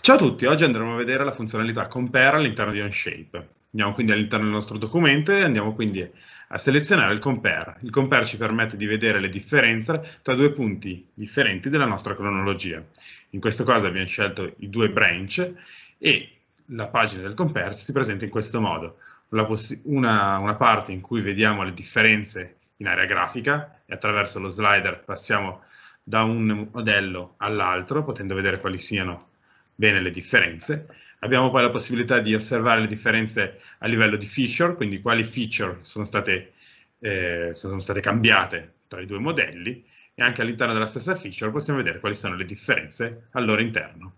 Ciao a tutti, oggi andremo a vedere la funzionalità compare all'interno di OnShape. Andiamo quindi all'interno del nostro documento e andiamo quindi a selezionare il compare. Il compare ci permette di vedere le differenze tra due punti differenti della nostra cronologia. In questo caso abbiamo scelto i due branch e la pagina del compare si presenta in questo modo. Una, una parte in cui vediamo le differenze in area grafica e attraverso lo slider passiamo da un modello all'altro potendo vedere quali siano bene le differenze. Abbiamo poi la possibilità di osservare le differenze a livello di feature, quindi quali feature sono state, eh, sono state cambiate tra i due modelli e anche all'interno della stessa feature possiamo vedere quali sono le differenze al loro interno.